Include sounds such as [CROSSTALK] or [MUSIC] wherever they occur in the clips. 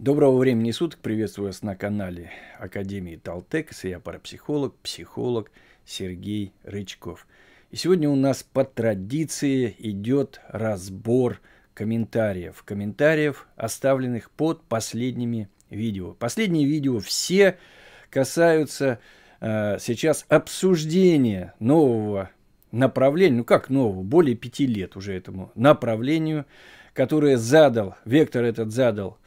Доброго времени суток, приветствую вас на канале Академии Талтекс, я парапсихолог, психолог Сергей Рычков. И сегодня у нас по традиции идет разбор комментариев, комментариев, оставленных под последними видео. Последние видео все касаются э, сейчас обсуждения нового направления, ну как нового, более пяти лет уже этому направлению, которое задал, вектор этот задал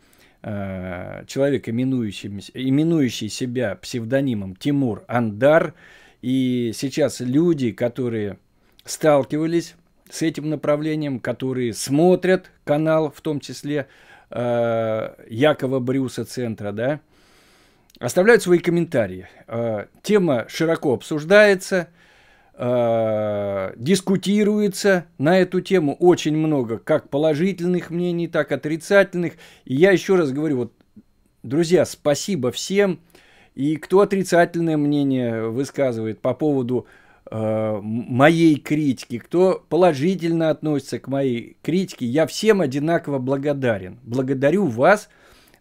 э, человек, именующий, именующий себя псевдонимом Тимур Андар. И сейчас люди, которые сталкивались с этим направлением, которые смотрят канал, в том числе э, Якова Брюса Центра, да, оставляют свои комментарии. Э, тема широко обсуждается – Э, дискутируется на эту тему очень много, как положительных мнений, так отрицательных. И я еще раз говорю, вот, друзья, спасибо всем. И кто отрицательное мнение высказывает по поводу э, моей критики, кто положительно относится к моей критике, я всем одинаково благодарен. Благодарю вас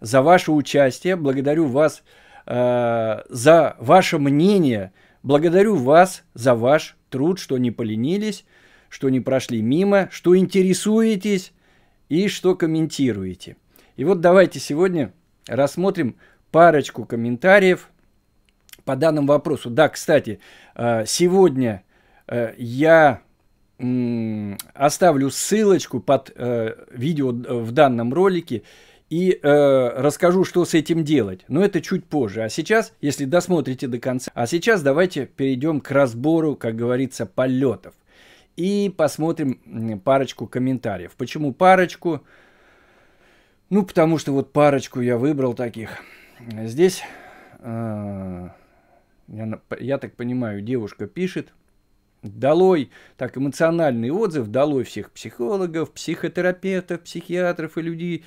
за ваше участие, благодарю вас э, за ваше мнение – Благодарю вас за ваш труд, что не поленились, что не прошли мимо, что интересуетесь и что комментируете. И вот давайте сегодня рассмотрим парочку комментариев по данному вопросу. Да, кстати, э, сегодня э, я оставлю ссылочку под э, видео в данном ролике и э, расскажу, что с этим делать. Но это чуть позже. А сейчас, если досмотрите до конца, а сейчас давайте перейдем к разбору, как говорится, полетов. И посмотрим парочку комментариев. Почему парочку? Ну, потому что вот парочку я выбрал таких. Здесь, э, я, я так понимаю, девушка пишет, Долой так эмоциональный отзыв, долой всех психологов, психотерапевтов, психиатров и людей,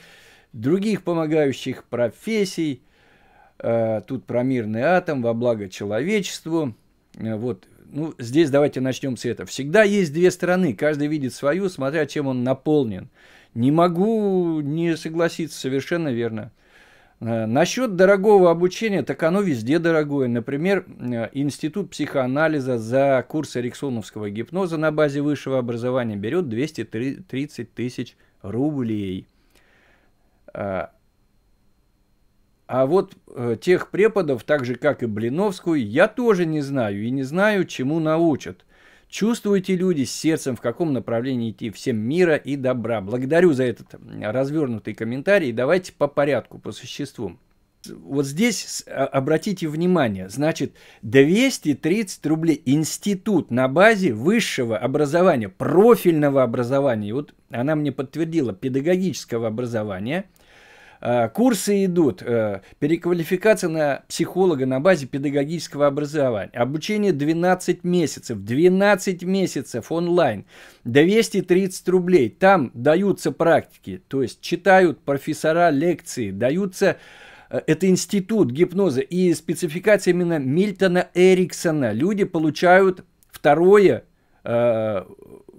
других помогающих профессий. Э, тут про мирный атом во благо человечеству. Э, вот, ну, здесь давайте начнем с этого. Всегда есть две стороны, каждый видит свою, смотря чем он наполнен. Не могу не согласиться, совершенно верно. Э, насчет дорогого обучения, так оно везде дорогое. Например, Институт психоанализа за курс эриксоновского гипноза на базе высшего образования берет 230 тысяч рублей. А вот э, тех преподов, так же как и Блиновскую, я тоже не знаю и не знаю, чему научат. Чувствуете люди с сердцем, в каком направлении идти всем мира и добра. Благодарю за этот развернутый комментарий. Давайте по порядку, по существу. Вот здесь а, обратите внимание, значит, 230 рублей институт на базе высшего образования, профильного образования. Вот она мне подтвердила, педагогического образования – Э, курсы идут. Э, переквалификация на психолога на базе педагогического образования. Обучение 12 месяцев. 12 месяцев онлайн. 230 рублей. Там даются практики. То есть читают профессора лекции. Даются э, это институт гипноза и спецификация именно Мильтона Эриксона. Люди получают второе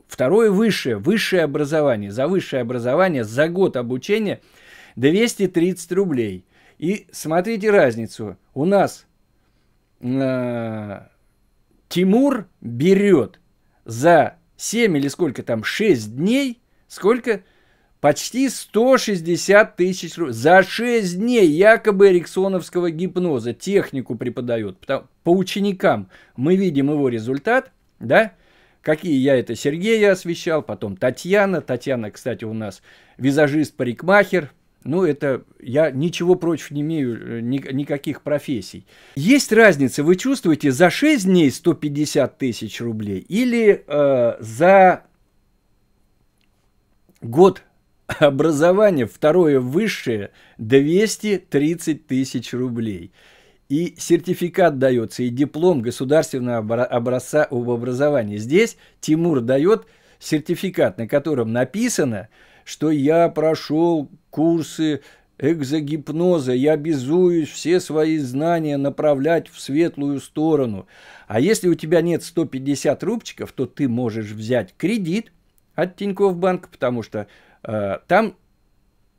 второе высшее, высшее образование, за высшее образование, за год обучения – 230 рублей. И смотрите разницу. У нас э, Тимур берет за 7 или сколько там, 6 дней, сколько? Почти 160 тысяч рублей. За 6 дней якобы эриксоновского гипноза технику преподает. По ученикам мы видим его результат, да? Какие я это Сергея освещал, потом Татьяна. Татьяна, кстати, у нас визажист-парикмахер, ну, это я ничего против не имею, э, ни, никаких профессий. Есть разница, вы чувствуете, за 6 дней 150 тысяч рублей или э, за год образования, второе высшее, 230 тысяч рублей. И сертификат дается, и диплом государственного образца об образовании. Здесь Тимур дает сертификат, на котором написано – что я прошел курсы экзогипноза, я обязуюсь все свои знания направлять в светлую сторону. А если у тебя нет 150 рубчиков, то ты можешь взять кредит от Тинькофф банк, потому что э, там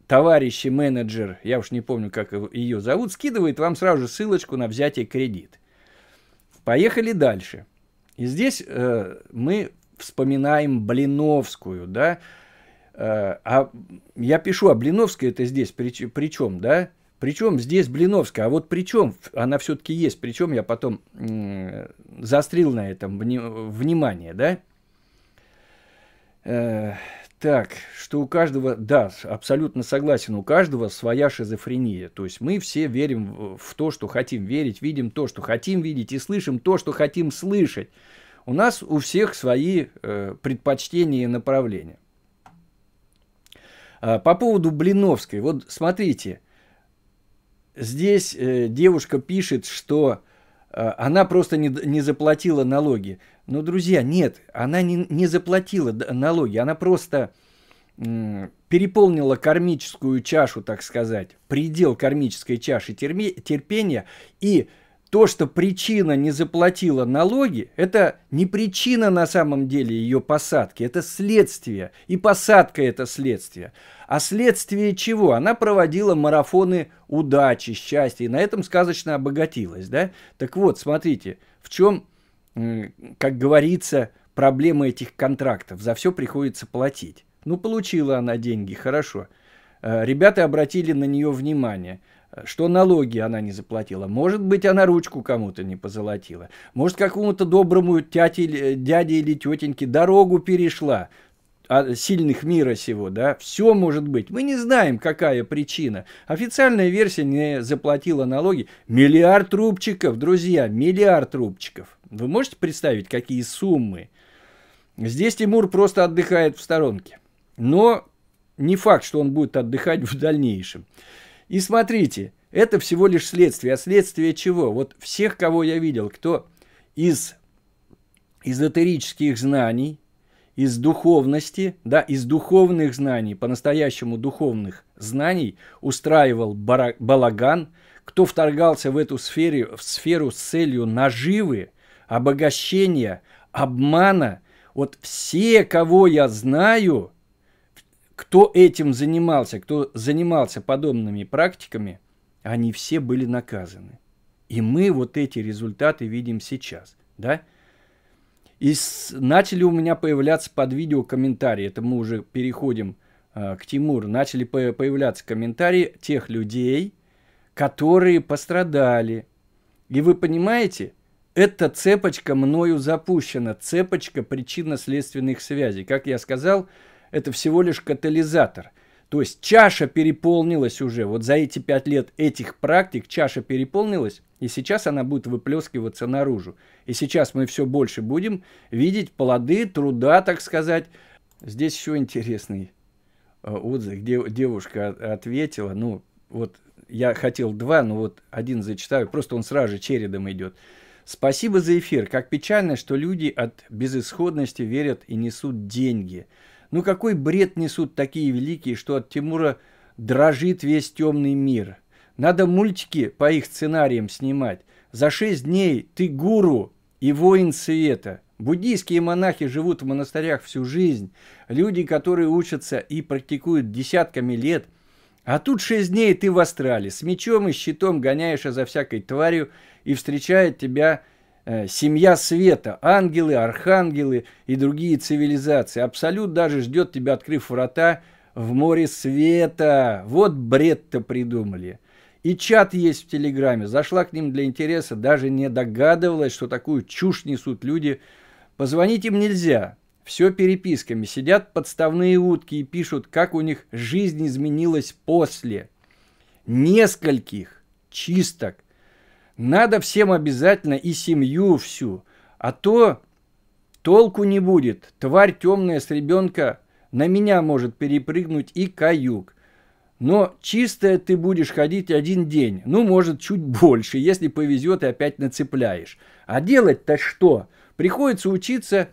товарищи менеджер, я уж не помню, как ее зовут, скидывает вам сразу же ссылочку на взятие кредит. Поехали дальше. И здесь э, мы вспоминаем Блиновскую, да, Э, а я пишу, а Блиновская это здесь при, при чем, да? Причем здесь Блиновская, а вот причем она все-таки есть, причем я потом заострил на этом внимание, да? Э, так, что у каждого, да, абсолютно согласен, у каждого своя шизофрения. То есть мы все верим в то, что хотим верить, видим то, что хотим видеть и слышим то, что хотим слышать. У нас у всех свои э, предпочтения и направления. А, по поводу Блиновской. Вот смотрите, здесь э, девушка пишет, что э, она просто не, не заплатила налоги. Но, друзья, нет, она не, не заплатила налоги, она просто переполнила кармическую чашу, так сказать, предел кармической чаши терпения и то, что причина не заплатила налоги, это не причина на самом деле ее посадки, это следствие. И посадка это следствие. А следствие чего? Она проводила марафоны удачи, счастья, и на этом сказочно обогатилась. Да? Так вот, смотрите, в чем, как говорится, проблема этих контрактов. За все приходится платить. Ну, получила она деньги, хорошо. Э, ребята обратили на нее внимание – что налоги она не заплатила. Может быть, она ручку кому-то не позолотила. Может, какому-то доброму тяте, э, дяде или тетеньке дорогу перешла а, сильных мира сего, да, все может быть. Мы не знаем, какая причина. Официальная версия не заплатила налоги. Миллиард рубчиков, друзья, миллиард рубчиков. Вы можете представить, какие суммы? Здесь Тимур просто отдыхает в сторонке. Но не факт, что он будет отдыхать в дальнейшем. И смотрите, это всего лишь следствие. А следствие чего? Вот всех, кого я видел, кто из эзотерических знаний, из духовности, да, из духовных знаний, по-настоящему духовных знаний, устраивал балаган, кто вторгался в эту сферу, в сферу с целью наживы, обогащения, обмана. Вот все, кого я знаю – кто этим занимался, кто занимался подобными практиками, они все были наказаны. И мы вот эти результаты видим сейчас, да? И с, начали у меня появляться под видео комментарии, это мы уже переходим э, к Тимуру, начали по появляться комментарии тех людей, которые пострадали. И вы понимаете, эта цепочка мною запущена, цепочка причинно-следственных связей. Как я сказал, – это всего лишь катализатор. То есть чаша переполнилась уже. Вот за эти пять лет этих практик чаша переполнилась, и сейчас она будет выплескиваться наружу. И сейчас мы все больше будем видеть плоды труда, так сказать. Здесь еще интересный э, отзыв, где девушка ответила, ну, вот я хотел два, но вот один зачитаю, просто он сразу же чередом идет. Спасибо за эфир. Как печально, что люди от безысходности верят и несут деньги. Ну какой бред несут такие великие, что от Тимура дрожит весь темный мир? Надо мультики по их сценариям снимать. За шесть дней ты гуру и воин света. Буддийские монахи живут в монастырях всю жизнь. Люди, которые учатся и практикуют десятками лет. А тут шесть дней ты в астрале. С мечом и щитом гоняешься за всякой тварью и встречает тебя Э, семья света, ангелы, архангелы и другие цивилизации. Абсолют даже ждет тебя, открыв врата в море света. Вот бред-то придумали. И чат есть в Телеграме. Зашла к ним для интереса, даже не догадывалась, что такую чушь несут люди. Позвонить им нельзя. Все переписками. Сидят подставные утки и пишут, как у них жизнь изменилась после. Нескольких чисток надо всем обязательно и семью всю, а то толку не будет. Тварь темная с ребенка на меня может перепрыгнуть и каюк. Но чистая ты будешь ходить один день, ну, может, чуть [LAUGHS] больше, если повезет и опять нацепляешь. А делать-то что? Приходится учиться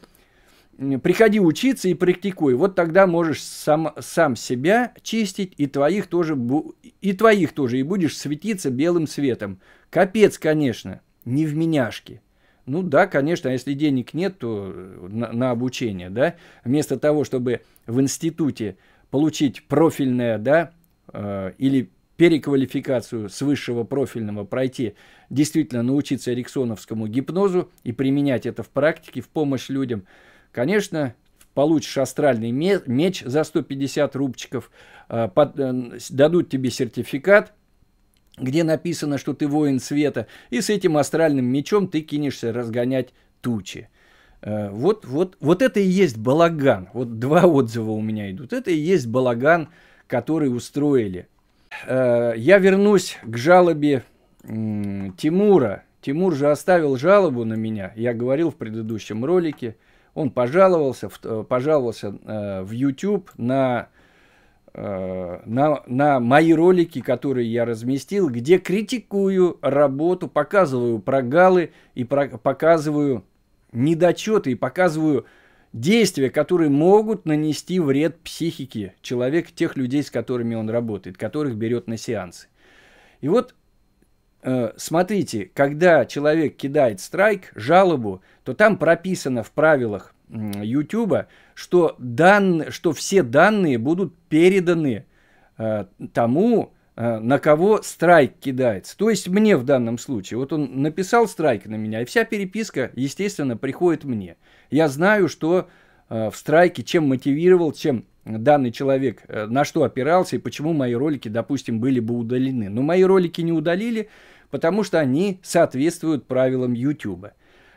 приходи учиться и практикуй. Вот тогда можешь сам, сам себя чистить, и твоих, тоже, и твоих тоже, и будешь светиться белым светом. Капец, конечно, не в меняшке. Ну да, конечно, а если денег нет, то э, на, на обучение, да, вместо того, чтобы в институте получить профильное, да, э, или переквалификацию с высшего профильного пройти, действительно научиться эриксоновскому гипнозу и применять это в практике в помощь людям – Конечно, получишь астральный меч за 150 рубчиков, а, э, дадут тебе сертификат, где написано, что ты воин света, и с этим астральным мечом ты кинешься разгонять тучи. Э, вот, вот, вот это и есть балаган. Вот два отзыва у меня идут. Это и есть балаган, который устроили. Э, я вернусь к жалобе Тимура. Тимур же оставил жалобу на меня. Я говорил в предыдущем ролике – он пожаловался, в, э, пожаловался э, в YouTube на, э, на, на мои ролики, которые я разместил, где критикую работу, показываю прогалы и про, показываю недочеты и показываю действия, которые могут нанести вред психике человека, тех людей, с которыми он работает, которых берет на сеансы. И вот Э, смотрите, когда человек кидает страйк, жалобу, то там прописано в правилах YouTube, что, дан, что все данные будут переданы э, тому, э, на кого страйк кидается. То есть мне в данном случае. Вот он написал страйк на меня, и вся переписка, естественно, приходит мне. Я знаю, что э, в страйке, чем мотивировал, чем данный человек, э, на что опирался и почему мои ролики, допустим, были бы удалены. Но мои ролики не удалили, потому что они соответствуют правилам YouTube.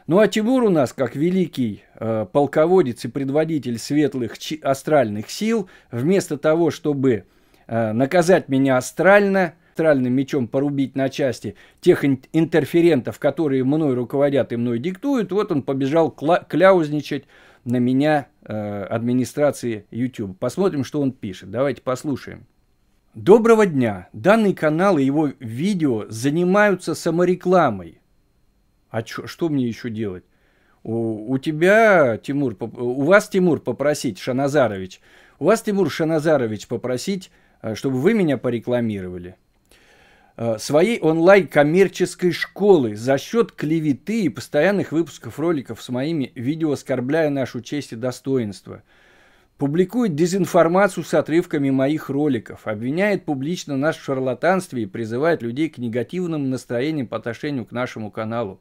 Ну а Тимур у нас, как великий э, полководец и предводитель светлых астральных сил, вместо того, чтобы э, наказать меня астрально, астральным мечом порубить на части тех интерферентов, которые мной руководят и мной диктуют, вот он побежал кляузничать на меня э, администрации YouTube. Посмотрим, что он пишет. Давайте послушаем. Доброго дня! Данный канал и его видео занимаются саморекламой. А чё, что мне еще делать? У, у тебя, Тимур, у вас, Тимур, попросить, Шаназарович, у вас, Тимур Шаназарович, попросить, э, чтобы вы меня порекламировали. Э, своей онлайн-коммерческой школы за счет клеветы и постоянных выпусков роликов с моими видео, оскорбляя нашу честь и достоинство – публикует дезинформацию с отрывками моих роликов, обвиняет публично нас в шарлатанстве и призывает людей к негативным настроениям по отношению к нашему каналу.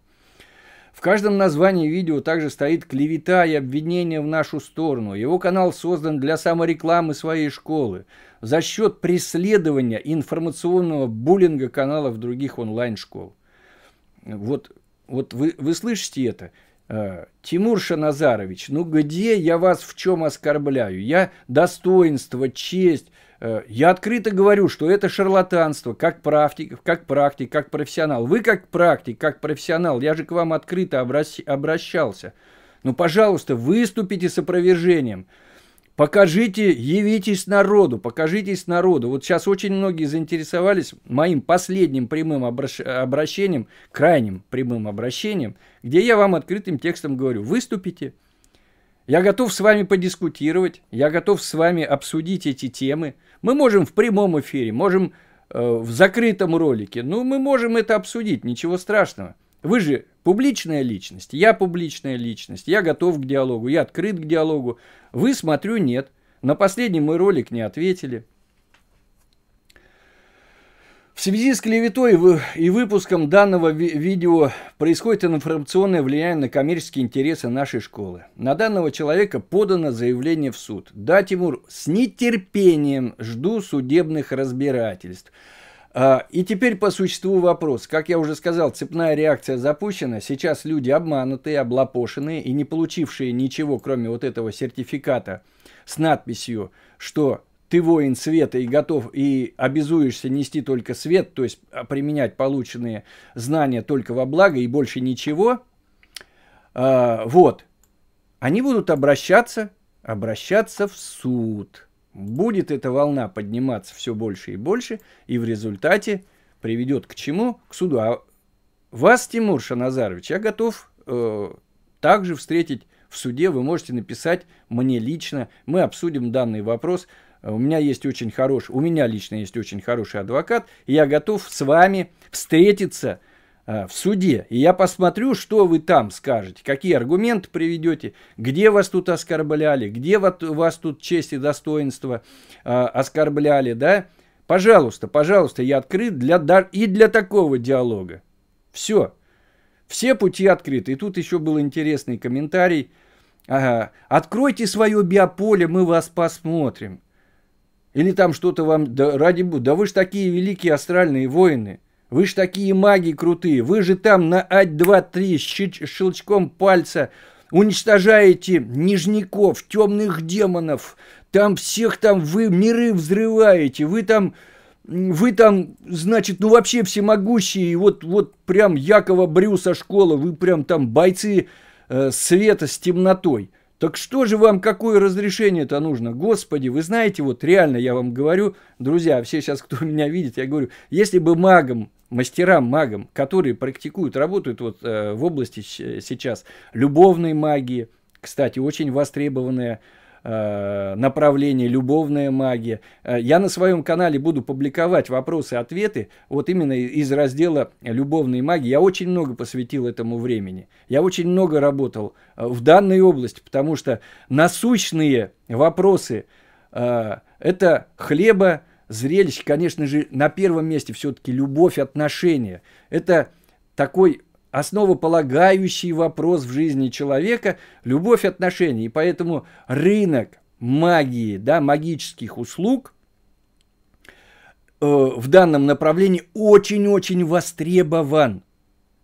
В каждом названии видео также стоит клевета и обвинение в нашу сторону. Его канал создан для саморекламы своей школы за счет преследования информационного буллинга каналов других онлайн-школ. Вот, вот вы, вы слышите это? Э, Тимур Шаназарович, ну где я вас в чем оскорбляю? Я достоинство, честь. Э, я открыто говорю, что это шарлатанство, как практик, как практик, как профессионал. Вы как практик, как профессионал, я же к вам открыто обращался. Ну, пожалуйста, выступите с опровержением. Покажите, явитесь народу, покажитесь народу. Вот сейчас очень многие заинтересовались моим последним прямым обращением, крайним прямым обращением, где я вам открытым текстом говорю, выступите, я готов с вами подискутировать, я готов с вами обсудить эти темы. Мы можем в прямом эфире, можем э, в закрытом ролике, ну мы можем это обсудить, ничего страшного. Вы же публичная личность, я публичная личность, я готов к диалогу, я открыт к диалогу. Вы, смотрю, нет. На последний мой ролик не ответили. В связи с клеветой и выпуском данного ви видео происходит информационное влияние на коммерческие интересы нашей школы. На данного человека подано заявление в суд. Да, Тимур, с нетерпением жду судебных разбирательств. А, и теперь по существу вопрос. Как я уже сказал, цепная реакция запущена. Сейчас люди обманутые, облапошенные и не получившие ничего, кроме вот этого сертификата с надписью, что ты воин света и готов и обязуешься нести только свет, то есть а, применять полученные знания только во благо и больше ничего. А, вот. Они будут обращаться, обращаться в суд – Будет эта волна подниматься все больше и больше, и в результате приведет к чему? К суду. А вас, Тимур Шаназарович, я готов э, также встретить в суде. Вы можете написать мне лично. Мы обсудим данный вопрос. У меня есть очень хороший, у меня лично есть очень хороший адвокат. И я готов с вами встретиться Э, в суде. И я посмотрю, что вы там скажете, какие аргументы приведете, где вас тут оскорбляли, где вот вас тут честь и достоинство э, оскорбляли, да? Пожалуйста, пожалуйста, я открыт для, и для такого диалога. Все. Все пути открыты. И тут еще был интересный комментарий. Ага. Откройте свое биополе, мы вас посмотрим. Или там что-то вам... Да, ради бога, да вы же такие великие астральные воины. Вы ж такие маги крутые. Вы же там на ать 2 три щелчком пальца уничтожаете нижников, темных демонов. Там всех там вы миры взрываете. Вы там вы там, значит, ну вообще всемогущие, и вот, вот прям Якова Брюса школа, вы прям там бойцы э, света с темнотой. Так что же вам, какое разрешение-то нужно? Господи, вы знаете, вот реально я вам говорю, друзья, все сейчас, кто [LAUGHS] меня видит, я говорю, если бы магом мастерам-магам, которые практикуют, работают вот э, в области сейчас любовной магии, кстати, очень востребованное э, направление любовная магия. Э, я на своем канале буду публиковать вопросы ответы вот именно из раздела любовной магии. Я очень много посвятил этому времени. Я очень много работал в данной области, потому что насущные вопросы это хлеба, зрелище, конечно же, на первом месте все-таки любовь, отношения. Это такой основополагающий вопрос в жизни человека – любовь, отношения. И поэтому рынок магии, да, магических услуг э, в данном направлении очень-очень востребован.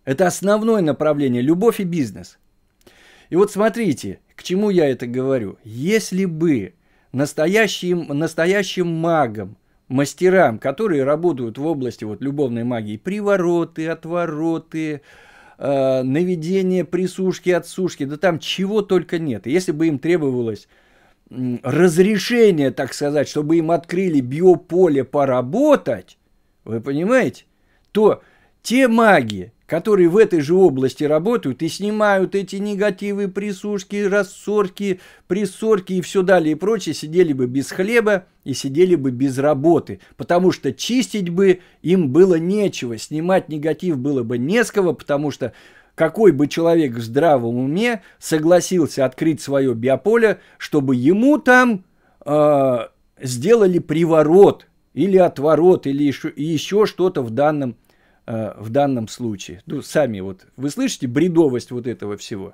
Это основное направление – любовь и бизнес. И вот смотрите, к чему я это говорю. Если бы настоящим, настоящим магом мастерам, которые работают в области вот любовной магии, привороты, отвороты, э, наведение присушки, отсушки, да там чего только нет. И если бы им требовалось разрешение, так сказать, чтобы им открыли биополе поработать, вы понимаете, то те маги, которые в этой же области работают и снимают эти негативы, присушки, рассорки, присорки и все далее и прочее, сидели бы без хлеба и сидели бы без работы, потому что чистить бы им было нечего, снимать негатив было бы не потому что какой бы человек в здравом уме согласился открыть свое биополе, чтобы ему там э, сделали приворот или отворот, или еще, еще что-то в данном Э, в данном случае. Ну, сами вот, вы слышите бредовость вот этого всего?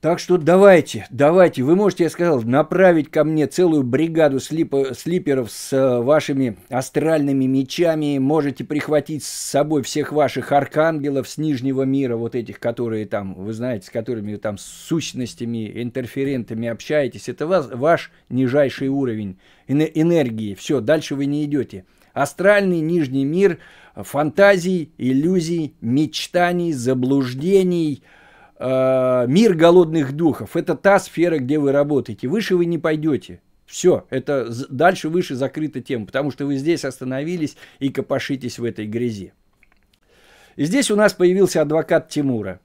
Так что давайте, давайте, вы можете, я сказал, направить ко мне целую бригаду слип слиперов с э, вашими астральными мечами, можете прихватить с собой всех ваших архангелов с Нижнего мира, вот этих, которые там, вы знаете, с которыми там сущностями, интерферентами общаетесь, это вас, ваш нижайший уровень энергии, все, дальше вы не идете. Астральный нижний мир фантазий, иллюзий, мечтаний, заблуждений, э, мир голодных духов. Это та сфера, где вы работаете. Выше вы не пойдете. Все, это дальше выше закрыта тема, потому что вы здесь остановились и копошитесь в этой грязи. И здесь у нас появился адвокат Тимура.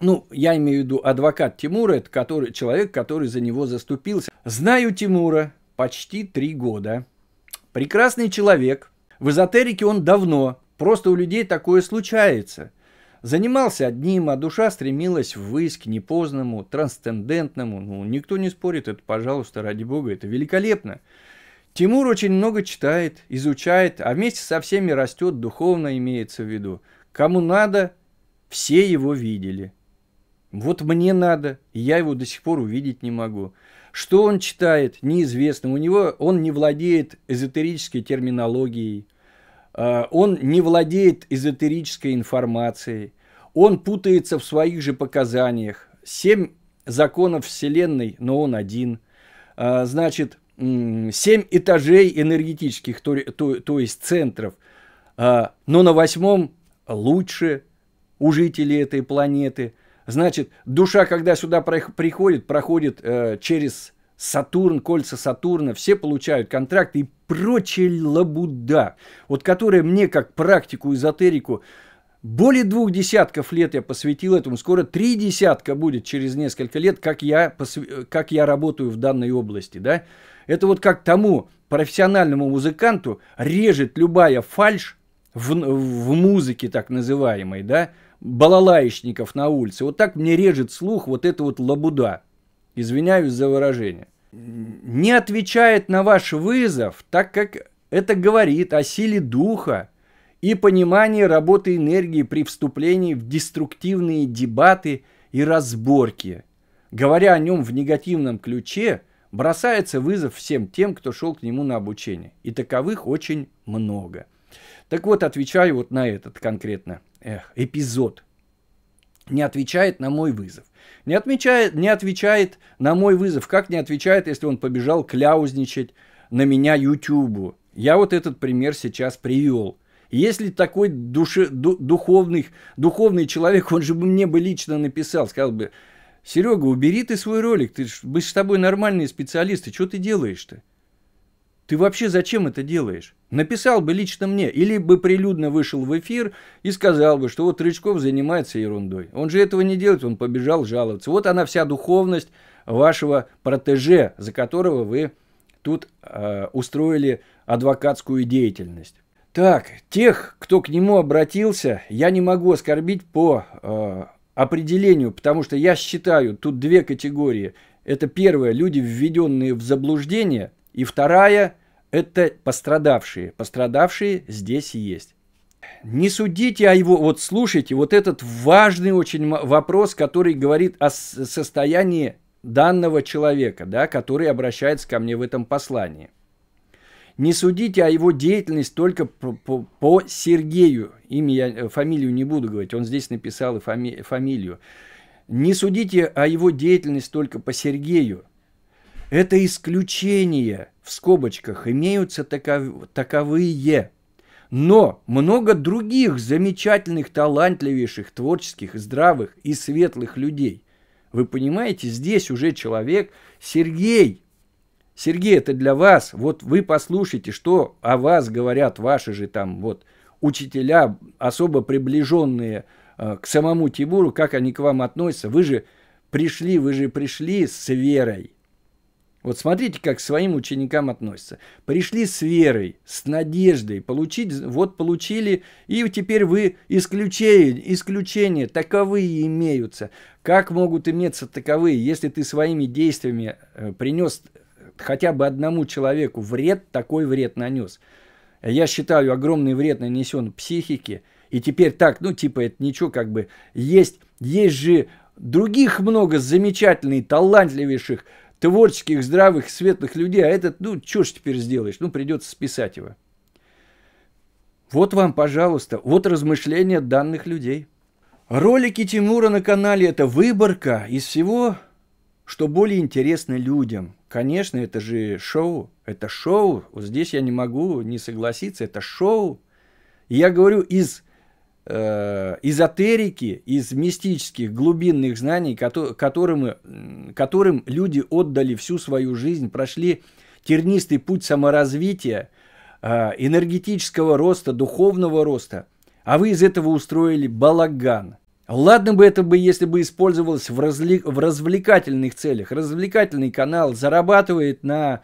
Ну, я имею в виду адвокат Тимура, это который, человек, который за него заступился. Знаю Тимура почти три года. Прекрасный человек. В эзотерике он давно. Просто у людей такое случается. Занимался одним, а душа стремилась ввысь к непознанному, трансцендентному. Ну, никто не спорит, это, пожалуйста, ради бога, это великолепно. Тимур очень много читает, изучает, а вместе со всеми растет духовно, имеется в виду. Кому надо, все его видели. Вот мне надо, и я его до сих пор увидеть не могу. Что он читает, неизвестно. У него он не владеет эзотерической терминологией, а, он не владеет эзотерической информацией, он путается в своих же показаниях. Семь законов Вселенной, но он один. А, значит, семь этажей энергетических, то, то, то есть центров, а, но на восьмом лучше у жителей этой планеты – Значит, душа, когда сюда приходит, проходит э, через Сатурн, кольца Сатурна, все получают контракты и прочая лабуда, вот которая мне как практику, эзотерику, более двух десятков лет я посвятил этому, скоро три десятка будет через несколько лет, как я, посв... как я работаю в данной области, да. Это вот как тому профессиональному музыканту режет любая фальш в, в музыке так называемой, да, балалаечников на улице. Вот так мне режет слух вот эта вот лабуда. Извиняюсь за выражение. Не отвечает на ваш вызов, так как это говорит о силе духа и понимании работы энергии при вступлении в деструктивные дебаты и разборки. Говоря о нем в негативном ключе, бросается вызов всем тем, кто шел к нему на обучение. И таковых очень много – так вот, отвечаю вот на этот конкретно эх, эпизод. Не отвечает на мой вызов. Не, отвечает, не отвечает на мой вызов. Как не отвечает, если он побежал кляузничать на меня Ютубу? Я вот этот пример сейчас привел. Если такой души, ду, духовный, духовный человек, он же бы мне бы лично написал, сказал бы, Серега, убери ты свой ролик, ты, мы с тобой нормальные специалисты, что ты делаешь-то? Ты вообще зачем это делаешь? Написал бы лично мне, или бы прилюдно вышел в эфир и сказал бы, что вот Рычков занимается ерундой. Он же этого не делает, он побежал жаловаться. Вот она вся духовность вашего протеже, за которого вы тут э, устроили адвокатскую деятельность. Так, тех, кто к нему обратился, я не могу оскорбить по э, определению, потому что я считаю, тут две категории. Это первое, люди, введенные в заблуждение – и вторая – это пострадавшие. Пострадавшие здесь и есть. Не судите о его, вот слушайте, вот этот важный очень вопрос, который говорит о состоянии данного человека, да, который обращается ко мне в этом послании. Не судите о его деятельности только по, по, по Сергею. Имя я, э, фамилию не буду говорить, он здесь написал и фами, фамилию. Не судите о его деятельности только по Сергею, это исключение, в скобочках имеются таковые. Но много других замечательных, талантливейших, творческих, здравых и светлых людей. Вы понимаете, здесь уже человек Сергей. Сергей, это для вас. Вот вы послушайте, что о вас говорят ваши же там вот учителя, особо приближенные э, к самому Тимуру, как они к вам относятся. Вы же пришли, вы же пришли с верой. Вот смотрите, как к своим ученикам относятся. Пришли с верой, с надеждой, получить, вот получили, и теперь вы исключение, исключения, таковые имеются. Как могут иметься таковые, если ты своими действиями э, принес хотя бы одному человеку вред, такой вред нанес? Я считаю, огромный вред нанесен психике, и теперь так, ну типа это ничего, как бы есть, есть же других много замечательных, талантливейших, творческих, здравых, светлых людей, а этот, ну, что ж теперь сделаешь? Ну, придется списать его. Вот вам, пожалуйста, вот размышления данных людей. Ролики Тимура на канале – это выборка из всего, что более интересно людям. Конечно, это же шоу, это шоу. Вот здесь я не могу не согласиться, это шоу. я говорю из э, эзотерики, из мистических глубинных знаний, ко- которым которым люди отдали всю свою жизнь, прошли тернистый путь саморазвития, а, энергетического роста, духовного роста, а вы из этого устроили балаган. Ладно бы это бы, если бы использовалось в, разли... в развлекательных целях. Развлекательный канал зарабатывает на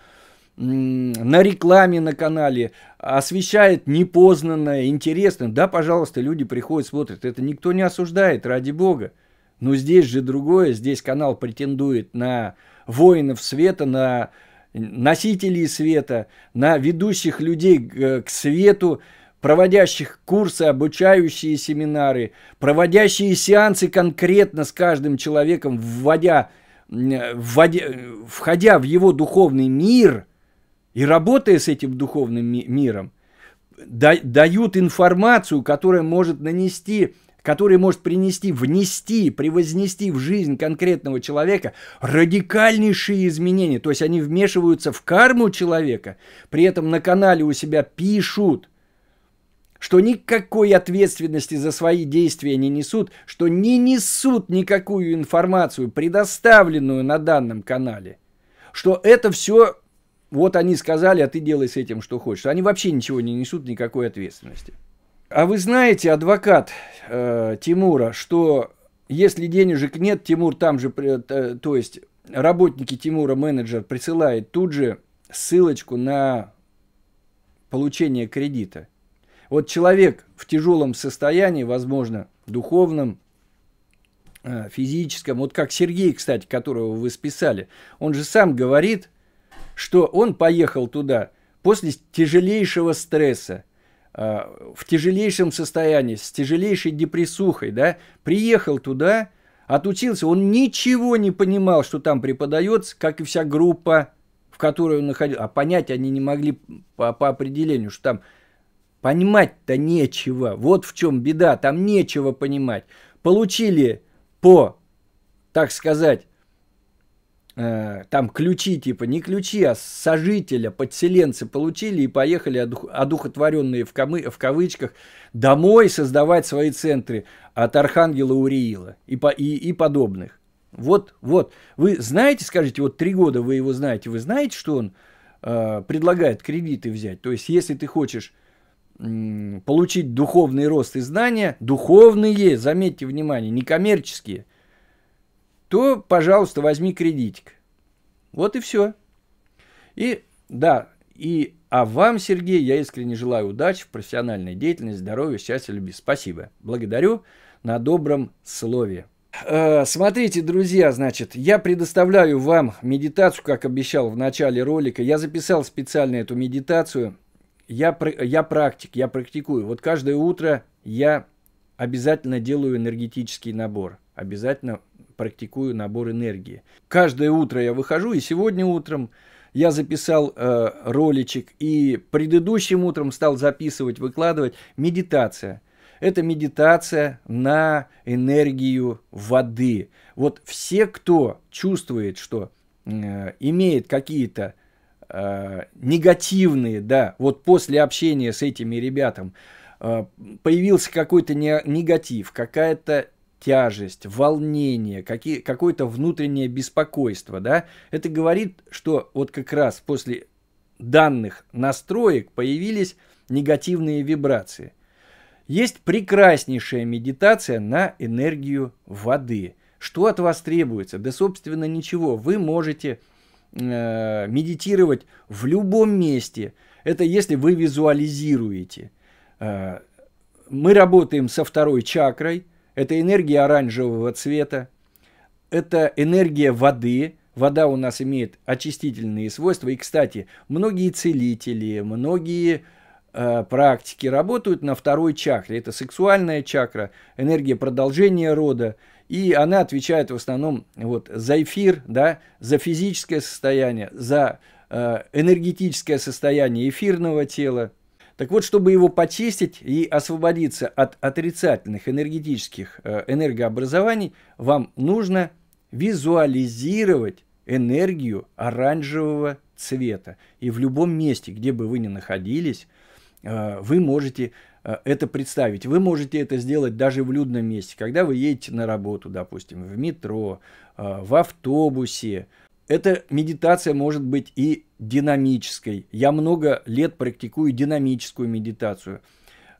на рекламе на канале, освещает непознанное, интересное. Да, пожалуйста, люди приходят, смотрят. Это никто не осуждает, ради бога. Но здесь же другое, здесь канал претендует на воинов света, на носителей света, на ведущих людей э, к свету, проводящих курсы, обучающие семинары, проводящие сеансы конкретно с каждым человеком, вводя, э, вводя, входя в его духовный мир и работая с этим духовным миром, дают информацию, которая может нанести который может принести, внести, превознести в жизнь конкретного человека радикальнейшие изменения. То есть они вмешиваются в карму человека, при этом на канале у себя пишут, что никакой ответственности за свои действия не несут, что не несут никакую информацию, предоставленную на данном канале, что это все вот они сказали, а ты делай с этим что хочешь. Они вообще ничего не несут, никакой ответственности. А вы знаете, адвокат э, Тимура, что если денежек нет, Тимур там же, э, то есть работники Тимура, менеджер, присылает тут же ссылочку на получение кредита. Вот человек в тяжелом состоянии, возможно, духовном, э, физическом, вот как Сергей, кстати, которого вы списали, он же сам говорит, что он поехал туда после тяжелейшего стресса – Э, в тяжелейшем состоянии, с тяжелейшей депрессухой, да, приехал туда, отучился, он ничего не понимал, что там преподается, как и вся группа, в которой он находился. А понять они не могли по, по определению, что там понимать-то нечего. Вот в чем беда, там нечего понимать. Получили по, так сказать, Э, там ключи, типа, не ключи, а сожителя, подселенцы получили и поехали одухотворенные в, камы, в кавычках домой создавать свои центры от Архангела Уриила и, по, и, и подобных. Вот, вот. Вы знаете, скажите, вот три года вы его знаете, вы знаете, что он э, предлагает кредиты взять? То есть, если ты хочешь э, получить духовный рост и знания, духовные, заметьте внимание, не коммерческие, то, пожалуйста, возьми кредитик. Вот и все. И да, и а вам, Сергей, я искренне желаю удачи в профессиональной деятельности, здоровья, счастья, любви. Спасибо. Благодарю на добром слове. Э, смотрите, друзья, значит, я предоставляю вам медитацию, как обещал в начале ролика. Я записал специально эту медитацию. Я, я практик, я практикую. Вот каждое утро я обязательно делаю энергетический набор. Обязательно практикую набор энергии. Каждое утро я выхожу, и сегодня утром я записал э, роличек, и предыдущим утром стал записывать, выкладывать медитация. Это медитация на энергию воды. Вот все, кто чувствует, что э, имеет какие-то э, негативные, да, вот после общения с этими ребятами, э, появился какой-то негатив, какая-то тяжесть, волнение, какие, какое-то внутреннее беспокойство, да, это говорит, что вот как раз после данных настроек появились негативные вибрации. Есть прекраснейшая медитация на энергию воды. Что от вас требуется? Да, собственно, ничего. Вы можете э, медитировать в любом месте. Это если вы визуализируете. Э, мы работаем со второй чакрой, это энергия оранжевого цвета, это энергия воды. Вода у нас имеет очистительные свойства. И, кстати, многие целители, многие э, практики работают на второй чакре. Это сексуальная чакра, энергия продолжения рода. И она отвечает в основном вот, за эфир, да, за физическое состояние, за э, энергетическое состояние эфирного тела. Так вот, чтобы его почистить и освободиться от отрицательных энергетических э, энергообразований, вам нужно визуализировать энергию оранжевого цвета. И в любом месте, где бы вы ни находились, э, вы можете э, это представить. Вы можете это сделать даже в людном месте, когда вы едете на работу, допустим, в метро, в автобусе, эта медитация может быть и динамической. Я много лет практикую динамическую медитацию.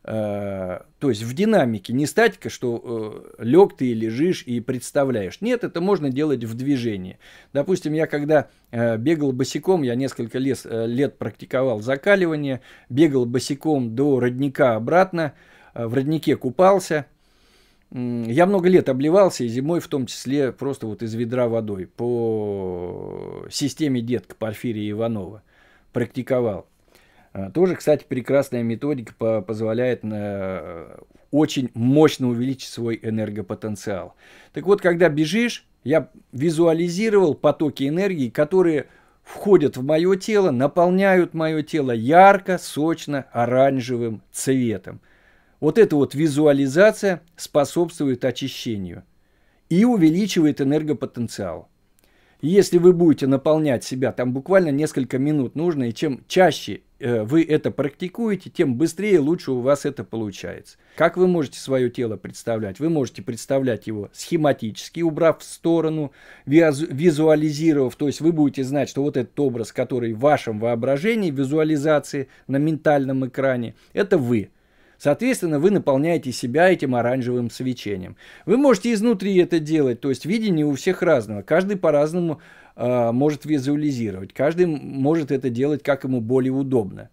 Э, то есть в динамике, не статика, что э, лег ты и лежишь и представляешь. Нет, это можно делать в движении. Допустим, я когда э, бегал босиком, я несколько лес, лет практиковал закаливание, бегал босиком до родника обратно, в роднике купался – я много лет обливался, и зимой в том числе просто вот из ведра водой по системе детка Порфирия Иванова практиковал. А, тоже, кстати, прекрасная методика позволяет э, очень мощно увеличить свой энергопотенциал. Так вот, когда бежишь, я визуализировал потоки энергии, которые входят в мое тело, наполняют мое тело ярко, сочно, оранжевым цветом – вот эта вот визуализация способствует очищению и увеличивает энергопотенциал. если вы будете наполнять себя, там буквально несколько минут нужно, и чем чаще э, вы это практикуете, тем быстрее и лучше у вас это получается. Как вы можете свое тело представлять? Вы можете представлять его схематически, убрав в сторону, визуализировав. То есть вы будете знать, что вот этот образ, который в вашем воображении, визуализации на ментальном экране, это вы. Соответственно, вы наполняете себя этим оранжевым свечением. Вы можете изнутри это делать, то есть видение у всех разного. Каждый по-разному э, может визуализировать. Каждый может это делать, как ему более удобно.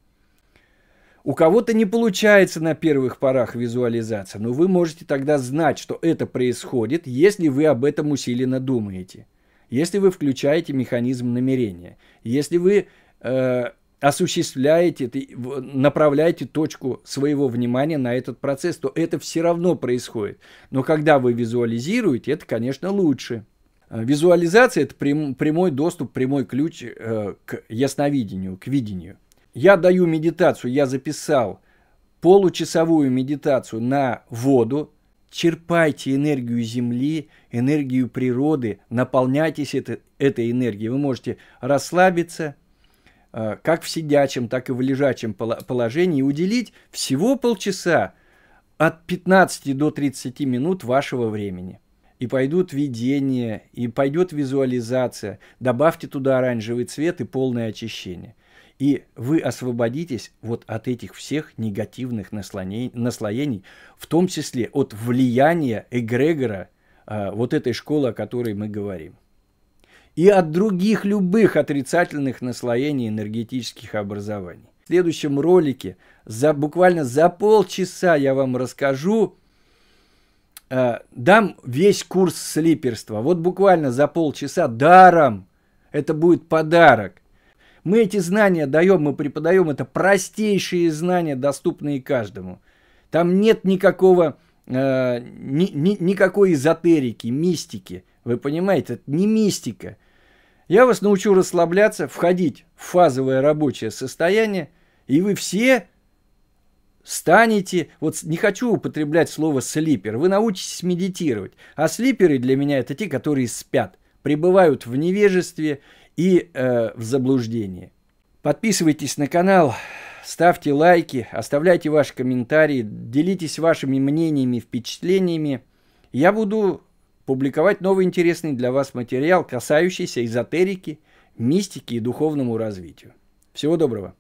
У кого-то не получается на первых порах визуализация, но вы можете тогда знать, что это происходит, если вы об этом усиленно думаете. Если вы включаете механизм намерения. Если вы э, осуществляете, направляете точку своего внимания на этот процесс, то это все равно происходит. Но когда вы визуализируете, это, конечно, лучше. Э, визуализация – это прямой доступ, прямой ключ э, к ясновидению, к видению. Я даю медитацию, я записал получасовую медитацию на воду, черпайте энергию Земли, энергию природы, наполняйтесь это, этой энергией. Вы можете расслабиться – Э, как в сидячем, так и в лежачем положении, уделить всего полчаса от 15 до 30 минут вашего времени. И пойдут видения, и пойдет визуализация. Добавьте туда оранжевый цвет и полное очищение. И вы освободитесь вот от этих всех негативных наслоений, в том числе от влияния эгрегора э, вот этой школы, о которой мы говорим и от других любых отрицательных наслоений энергетических образований. В следующем ролике за, буквально за полчаса я вам расскажу, э, дам весь курс слиперства. Вот буквально за полчаса даром. Это будет подарок. Мы эти знания даем, мы преподаем. Это простейшие знания, доступные каждому. Там нет никакого, э, ни, ни, никакой эзотерики, мистики. Вы понимаете, это не мистика. Я вас научу расслабляться, входить в фазовое рабочее состояние, и вы все станете, вот не хочу употреблять слово слипер, вы научитесь медитировать. А слиперы для меня это те, которые спят, пребывают в невежестве и э, в заблуждении. Подписывайтесь на канал, ставьте лайки, оставляйте ваши комментарии, делитесь вашими мнениями, впечатлениями. Я буду публиковать новый интересный для вас материал, касающийся эзотерики, мистики и духовному развитию. Всего доброго!